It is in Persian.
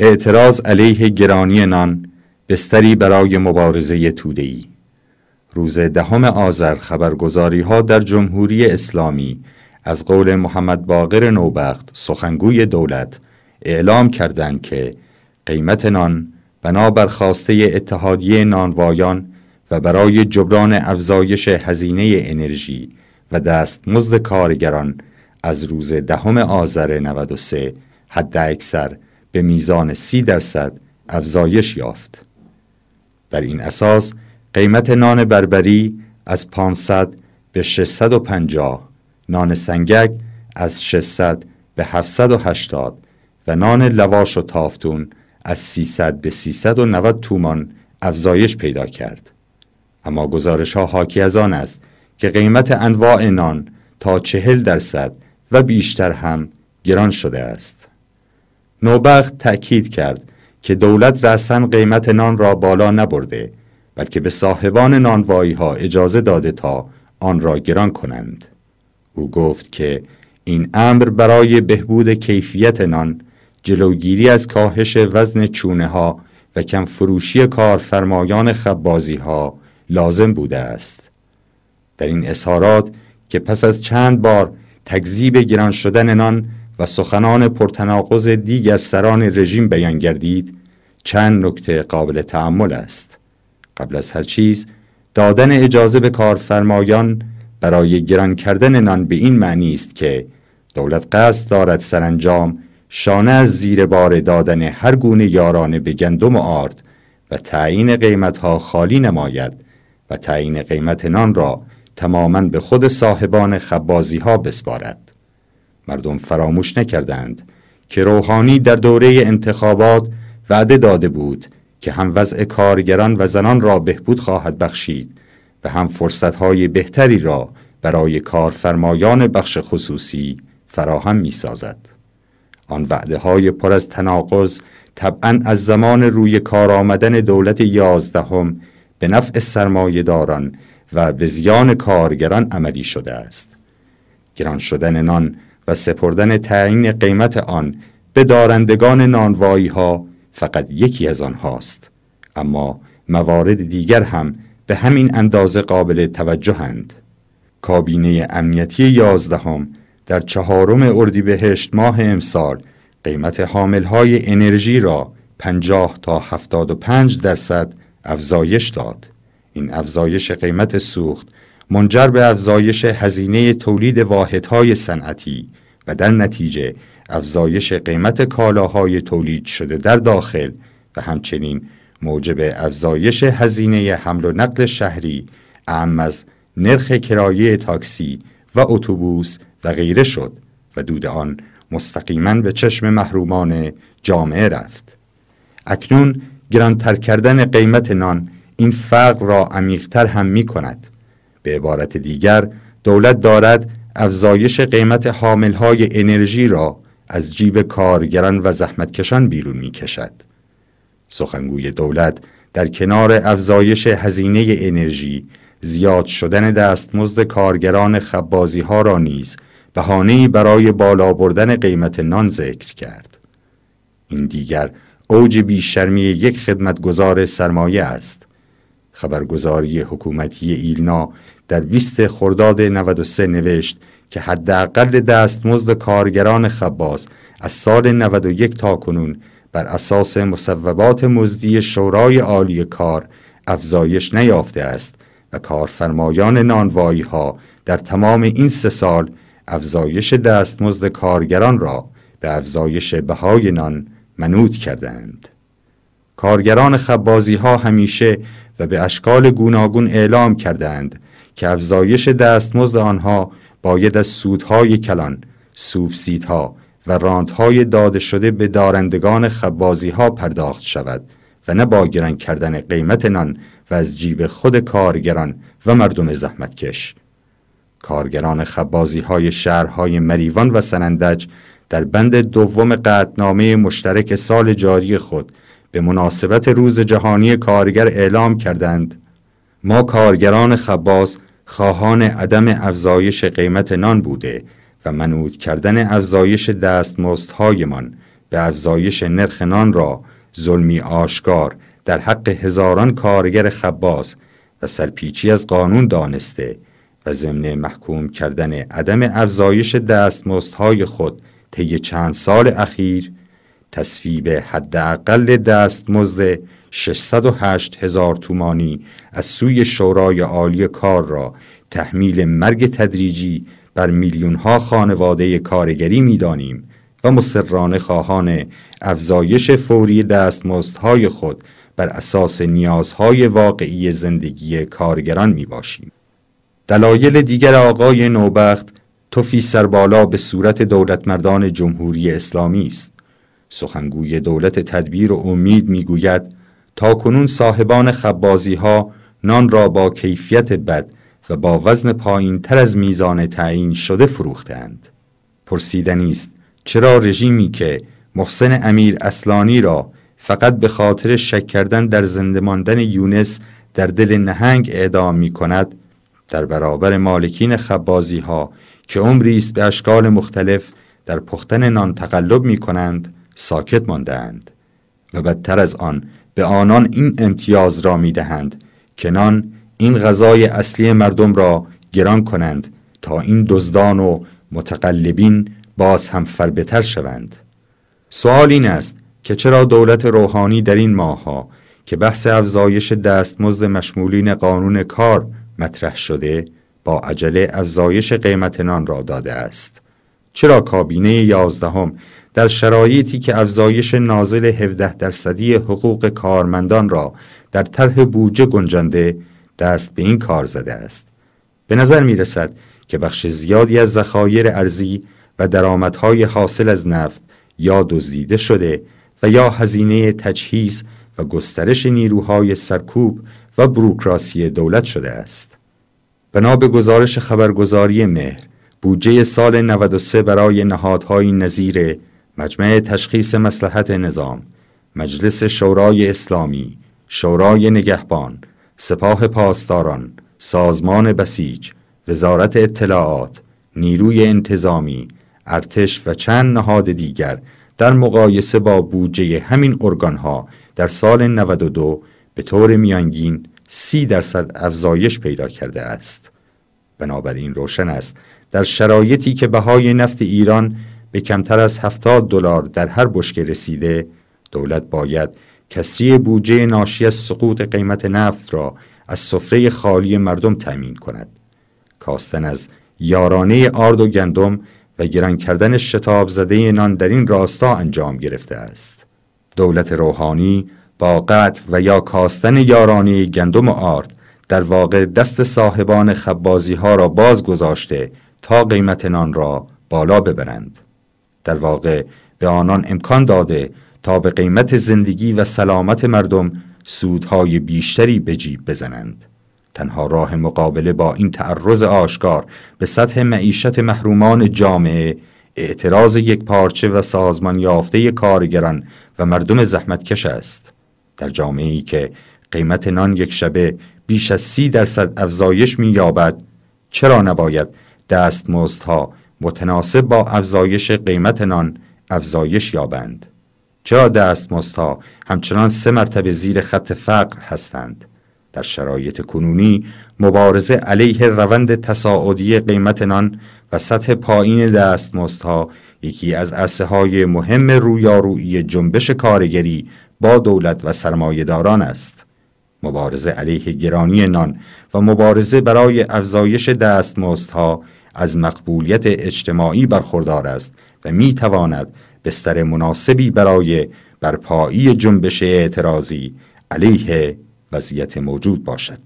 اعتراض علیه گرانی نان بستری برای مبارزه توده‌ای روز دهم آذر خبرگزاری ها در جمهوری اسلامی از قول محمد باقر نوبخت سخنگوی دولت اعلام کردند که قیمت نان بنا بر خواسته اتحادیه نانوایان و برای جبران افزایش هزینه انرژی و دستمزد کارگران از روز دهم آذر 93 اکثر به میزان سی درصد افزایش یافت. بر این اساس قیمت نان بربری از 500 به 650 نان سنگک از 600 به 780 و نان لواش و تافتون از 300 به 390 تومان افزایش پیدا کرد. اما گزارش ها حاکی از آن است که قیمت انواع نان تا چهل درصد و بیشتر هم گران شده است. نوبخت تأکید کرد که دولت رسن قیمت نان را بالا نبرده بلکه به صاحبان نانوایی ها اجازه داده تا آن را گران کنند او گفت که این امر برای بهبود کیفیت نان جلوگیری از کاهش وزن چونه ها و کم فروشی کارفرمایان خبازی ها لازم بوده است در این اظهارات که پس از چند بار تکذیب گران شدن نان و سخنان پرتناقض دیگر سران رژیم بیان گردید چند نکته قابل تعمل است قبل از هر چیز دادن اجازه به کارفرمایان برای گران کردن نان به این معنی است که دولت قصد دارد سرانجام شانه از زیر بار دادن هر گونه یارانه به گندم و آرد و تعیین ها خالی نماید و تعیین قیمت نان را تماما به خود صاحبان خبازی ها بسپارد. مردم فراموش نکردند که روحانی در دوره انتخابات وعده داده بود که هم وضع کارگران و زنان را بهبود خواهد بخشید و هم فرصتهای بهتری را برای کارفرمایان بخش خصوصی فراهم می سازد. آن وعده های پر از تناقض طبعا از زمان روی کار آمدن دولت یازدهم به نفع داران و به زیان کارگران عملی شده است. گران شدن نان و سپردن تعیین قیمت آن به دارندگان نانوایی ها فقط یکی از آنهاست اما موارد دیگر هم به همین اندازه قابل توجهند کابینه امنیتی یازدهم در چهارم اردیبهشت ماه امسال قیمت حامل های انرژی را 50 تا پنج درصد افزایش داد این افزایش قیمت سوخت منجر به افزایش هزینه تولید واحدهای صنعتی و در نتیجه افزایش قیمت کالاهای تولید شده در داخل و همچنین موجب افزایش هزینه حمل و نقل شهری اعم از نرخ کرایه تاکسی و اتوبوس و غیره شد و دود آن مستقیما به چشم محرومان جامعه رفت اکنون گرانتر کردن قیمت نان این فرق را عمیقتر هم می کند به عبارت دیگر دولت دارد افزایش قیمت های انرژی را از جیب کارگران و زحمتکشان بیرون می کشد. سخنگوی دولت در کنار افزایش هزینه انرژی زیاد شدن دستمزد کارگران خبازی ها را نیز بهانه برای بالا بردن قیمت نان ذکر کرد. این دیگر اوج بیشرمی یک خدمتگزار سرمایه است خبرگزاری حکومتی ایلنا در 20 خرداد 93 نوشت که حداقل دستمزد کارگران خباز از سال 91 تا کنون بر اساس مصوبات مزدی شورای عالی کار افزایش نیافته است و کارفرمایان نانوایی ها در تمام این سه سال افزایش دستمزد کارگران را به افزایش بهای نان منوط کردند. کارگران خبازی ها همیشه و به اشکال گوناگون اعلام کردند که افزایش دستمزد آنها باید از سودهای کلان، سوبسیدها و راندهای داده شده به دارندگان خبازی ها پرداخت شود و نه با گران کردن قیمت نان و از جیب خود کارگران و مردم زحمتکش. کارگران خبازی های شهرهای مریوان و سنندج در بند دوم قطنامه مشترک سال جاری خود به مناسبت روز جهانی کارگر اعلام کردند ما کارگران خباز خواهان عدم افزایش قیمت نان بوده و منود کردن افزایش دستمزدهایمان به افزایش نرخ نان را ظلمی آشکار در حق هزاران کارگر خباز و سرپیچی از قانون دانسته و ضمن محکوم کردن عدم افزایش دستمزدهای خود طی چند سال اخیر تصویب حداقل دستمزد 608 هزار تومانی از سوی شورای عالی کار را تحمیل مرگ تدریجی بر میلیونها خانواده کارگری میدانیم و مصرانه خواهان افزایش فوری دستمزدهای خود بر اساس نیازهای واقعی زندگی کارگران میباشیم دلایل دیگر آقای نوبخت توفی سربالا به صورت دولتمردان جمهوری اسلامی است. سخنگوی دولت تدبیر و امید میگوید تا کنون صاحبان خبازی ها نان را با کیفیت بد و با وزن پایین تر از میزان تعیین شده فروختند. پرسیدنیست است چرا رژیمی که محسن امیر اصلانی را فقط به خاطر شک کردن در زنده ماندن یونس در دل نهنگ اعدام می کند در برابر مالکین خبازی ها که عمری است به اشکال مختلف در پختن نان تقلب می کنند ساکت ماندهاند و بدتر از آن به آنان این امتیاز را می دهند که نان این غذای اصلی مردم را گران کنند تا این دزدان و متقلبین باز هم فربتر شوند سوال این است که چرا دولت روحانی در این ها که بحث افزایش دستمزد مشمولین قانون کار مطرح شده با عجله افزایش قیمت نان را داده است چرا کابینه یازدهم در شرایطی که افزایش نازل 17 درصدی حقوق کارمندان را در طرح بودجه گنجانده دست به این کار زده است به نظر می رسد که بخش زیادی از ذخایر ارزی و درآمدهای حاصل از نفت یا دزدیده شده و یا هزینه تجهیز و گسترش نیروهای سرکوب و بروکراسی دولت شده است. بنا به گزارش خبرگزاری مهر، بودجه سال 93 برای نهادهای نظیر مجمع تشخیص مسلحت نظام مجلس شورای اسلامی شورای نگهبان سپاه پاسداران سازمان بسیج وزارت اطلاعات نیروی انتظامی ارتش و چند نهاد دیگر در مقایسه با بودجه همین ارگانها در سال 92 به طور میانگین 30 درصد افزایش پیدا کرده است. بنابراین روشن است در شرایطی که بهای نفت ایران به کمتر از 70 دلار در هر بشکه رسیده دولت باید کسری بودجه ناشی از سقوط قیمت نفت را از سفره خالی مردم تأمین کند کاستن از یارانه آرد و گندم و گران کردن شتاب زده نان در این راستا انجام گرفته است دولت روحانی با قطع و یا کاستن یارانه گندم و آرد در واقع دست صاحبان خبازی ها را باز گذاشته تا قیمت نان را بالا ببرند در واقع به آنان امکان داده تا به قیمت زندگی و سلامت مردم سودهای بیشتری به جیب بزنند تنها راه مقابله با این تعرض آشکار به سطح معیشت محرومان جامعه اعتراض یک پارچه و سازمان یافته کارگران و مردم زحمتکش است در جامعه ای که قیمت نان یک شبه بیش از سی درصد افزایش یابد چرا نباید دستمزدها متناسب با افزایش قیمت نان افزایش یابند چرا دستمزدها همچنان سه مرتبه زیر خط فقر هستند در شرایط کنونی مبارزه علیه روند تصاعدی قیمت نان و سطح پایین دستمزدها یکی از عرصه های مهم رویارویی جنبش کارگری با دولت و سرمایهداران است مبارزه علیه گرانی نان و مبارزه برای افزایش دستمزدها از مقبولیت اجتماعی برخوردار است و می تواند بستر مناسبی برای برپایی جنبش اعتراضی علیه وضعیت موجود باشد.